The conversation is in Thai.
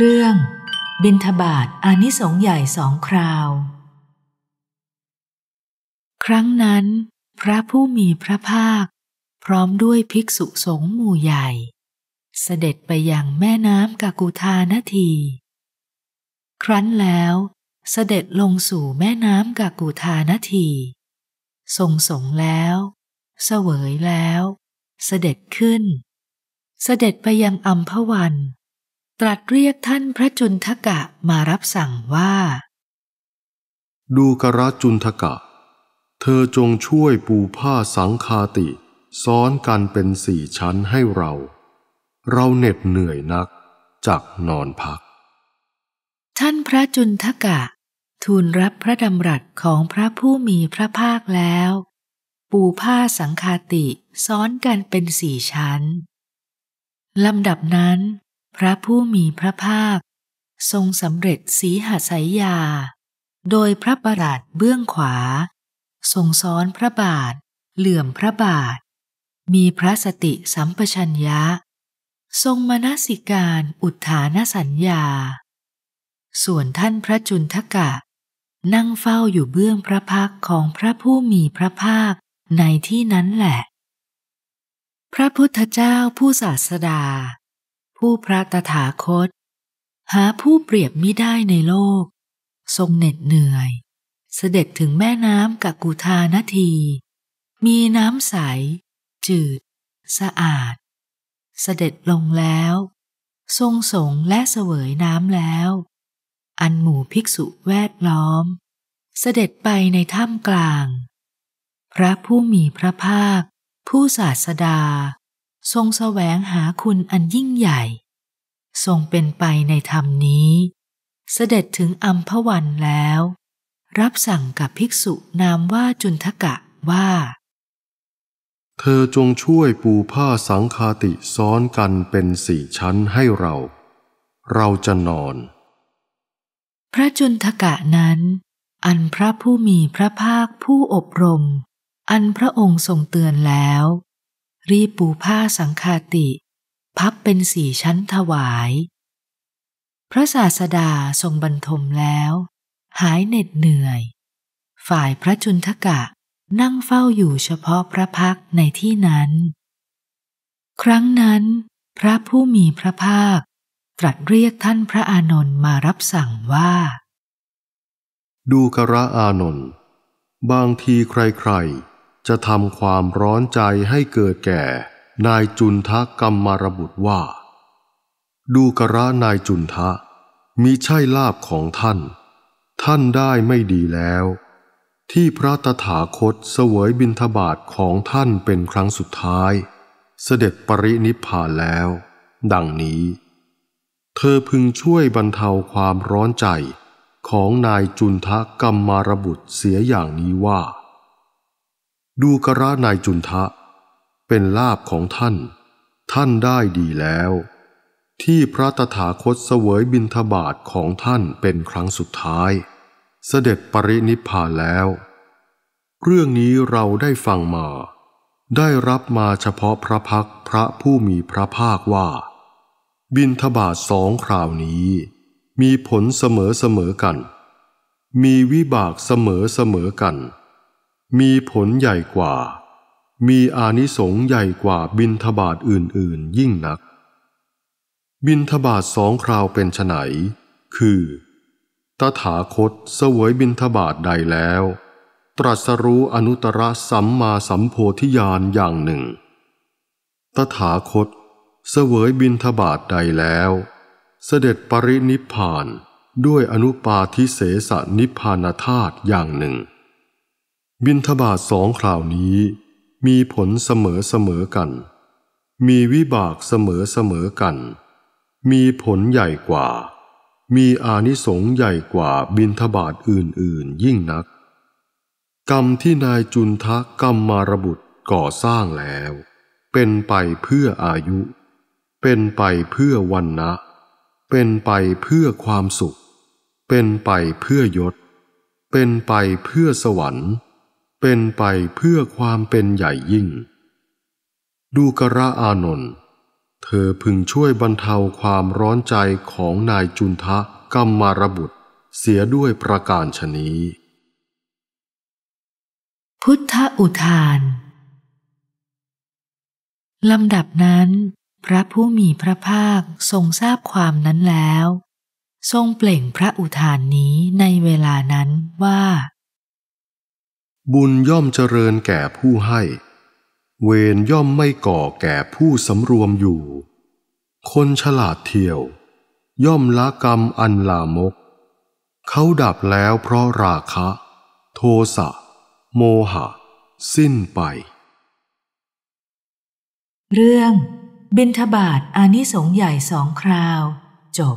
เรื่องบินทบาทอานิสงใหญ่สองคราว ครั้งนั้นพระผู้มีพระภาค พร้อมด้วยภิกษุสงฆ์หมู่ใหญ่ เสด็จไปยังแม่น้ำกากุทานที ครั้นแล้วเสด็จลงสู่แม่น้ำกากูทานทีทรงสงแล้วสเสวยแล้วเสด็จขึ้น เสด็จไปยังอัมพวันตรัสเรียกท่านพระจุนทกะมารับสั่งว่า ดูกระจุนทกะ เธอจงช่วยปูผ้าสังคาติ ซ้อนกันเป็นสี่ชั้นให้เรา เราเหน็ดเหนื่อยนักจักนอนพัก ท่านพระจุนทกะทูลรับพระดำรัสของพระผู้มีพระภาคแล้ว ปูผ้าสังคาติซ้อนกันเป็นสี่ชั้นลำดับนั้นพระผู้มีพระภาคทรงสำเร็จสีหาสายยา โดยพระประหลัดเบื้องขวา ทรงซ้อนพระบาท เหลื่อมพระบาท มีพระสติสัมปชัญญะทรงมนสิการอุทานสัญญา ส่วนท่านพระจุนทกะ นั่งเฝ้าอยู่เบื้องพระพักของพระผู้มีพระภาคในที่นั้นแหละ พระพุทธเจ้าผู้ศาสดาผู้พระตถาคต หาผู้เปรียบมิได้ในโลก ทรงเหน็ดเหนื่อย เสด็จถึงแม่น้ำกักุธานที มีน้ำใส จืด สะอาด เสด็จลงแล้ว ทรงสงและเสวยน้ำแล้ว อันหมู่ภิกษุแวดล้อม เสด็จไปในถ้ำกลาง พระผู้มีพระภาค ผู้ศาสดาทรงแสวงหาคุณอันยิ่งใหญ่ ทรงเป็นไปในธรรมนี้ เสด็จถึงอัมพวันแล้ว รับสั่งกับภิกษุนามว่าจุนทกะว่า เธอจงช่วยปูผ้าสังคาติซ้อนกันเป็นสี่ชั้นให้เรา เราจะนอน พระจุนทกะนั้น อันพระผู้มีพระภาคผู้อบรม อันพระองค์ทรงเตือนแล้วรีบปูผ้าสังคาติ พับเป็นสี่ชั้นถวาย พระศาสดาทรงบรรทมแล้ว หายเหน็ดเหนื่อย ฝ่ายพระจุนทกะนั่งเฝ้าอยู่เฉพาะพระพักในที่นั้น ครั้งนั้น พระผู้มีพระภาคตรัสเรียกท่านพระอานนท์มารับสั่งว่า ดูกระอานนท์บางทีใครๆจะทำความร้อนใจให้เกิดแก่นายจุนทะกรรมารบุตรว่า ดูกระนายจุนทะมีใช่ลาบของท่าน ท่านได้ไม่ดีแล้ว ที่พระตถาคตเสวยบินทบาทของท่านเป็นครั้งสุดท้าย เสด็จปรินิพพานแล้ว ดังนี้ เธอพึงช่วยบรรเทาความร้อนใจของนายจุนทะกรรมารบุตรเสียอย่างนี้ว่าดูกระนายจุนทะ เป็นลาบของท่าน ท่านได้ดีแล้ว ที่พระตถาคตเสวยบินทบาทของท่านเป็นครั้งสุดท้าย เสด็จปรินิพพานแล้วเรื่องนี้เราได้ฟังมา ได้รับมาเฉพาะพระพักพระผู้มีพระภาคว่า บินทบาทสองคราวนี้ มีผลเสมอเสมอกัน มีวิบากเสมอเสมอกันมีผลใหญ่กว่า มีอานิสงส์ใหญ่กว่าบินทบาทอื่นๆยิ่งนัก บินทบาทสองคราวเป็นไนคือ ตถาคตเสวยบินทบาทใดแล้ว ตรัสรู้อนุตตรสัมมาสัมโพธิญาณอย่างหนึ่ง ตถาคต เสวยบินทบาทใดแล้ว เสด็จปรินิพพานด้วยอนุปาทิเสสนิพพานธาตุอย่างหนึ่งบินทบาทสองคราวนี้มีผลเสมอเสมอกัน มีวิบากเสมอเสมอกัน มีผลใหญ่กว่า มีอานิสงส์ใหญ่กว่าบินทบาทอื่นๆยิ่งนัก กรรมที่นายจุนทะกรรมมารบุตรก่อสร้างแล้ว เป็นไปเพื่ออายุ เป็นไปเพื่อวันนะเป็นไปเพื่อความสุข เป็นไปเพื่อยศ เป็นไปเพื่อสวรรค์เป็นไปเพื่อความเป็นใหญ่ยิ่ง ดูกระอานนท์ เธอพึงช่วยบรรเทาความร้อนใจของนายจุนทะกัมมารบุตร เสียด้วยประการชนี้ พุทธอุทาน ลำดับนั้น พระผู้มีพระภาคทรงทราบความนั้นแล้ว ทรงเปล่งพระอุทานนี้ในเวลานั้นว่าบุญย่อมเจริญแก่ผู้ให้ เวรย่อมไม่ก่อแก่ผู้สำรวมอยู่ คนฉลาดเที่ยว ย่อมละกรรมอันลามก เขาดับแล้วเพราะราคะ โทสะ โมหะ สิ้นไป เรื่องบินทบาทอานิสงส์ใหญ่สองคราว จบ